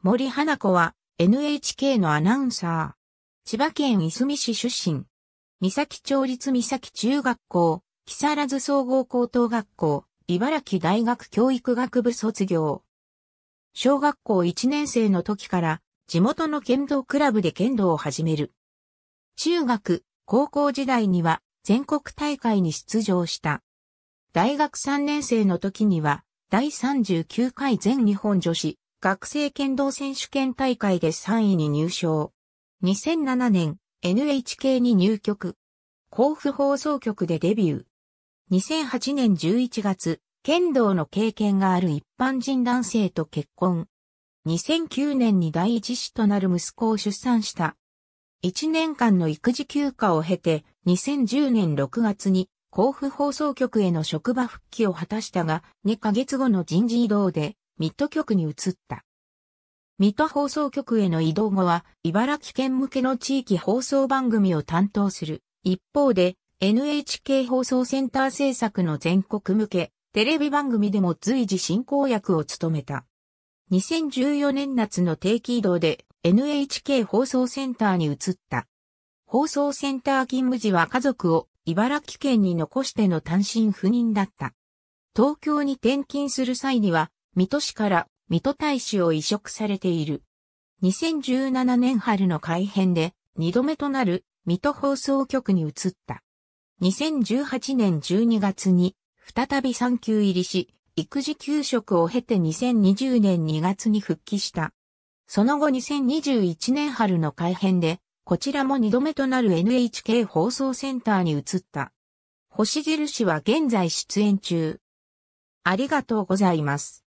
森花子は NHK のアナウンサー。千葉県いすみ市出身。三崎町立三崎中学校、木更津総合高等学校、茨城大学教育学部卒業。小学校1年生の時から地元の剣道クラブで剣道を始める。中学、高校時代には全国大会に出場した。大学3年生の時には第39回全日本女子学生剣道選手権大会で3位に入賞。2007年、NHK に入局。甲府放送局でデビュー。2008年11月、剣道の経験がある一般人男性と結婚。2009年に第一子となる息子を出産した。1年間の育児休暇を経て、2010年6月に甲府放送局への職場復帰を果たしたが、2ヶ月後の人事異動で、水戸局に移った。水戸放送局への移動後は、茨城県向けの地域放送番組を担当する。一方で、NHK 放送センター制作の全国向け、テレビ番組でも随時進行役を務めた。2014年夏の定期移動で NHK 放送センターに移った。放送センター勤務時は家族を茨城県に残しての単身赴任だった。東京に転勤する際には水戸市から水戸大使を移植されている。2017年春の改編で2度目となる水戸放送局に移った。2018年12月に再び産休入りし、育児休職を経て2020年2月に復帰した。その後2021年春の改編で、こちらも2度目となる NHK 放送センターに移った。星印は現在出演中。ありがとうございます。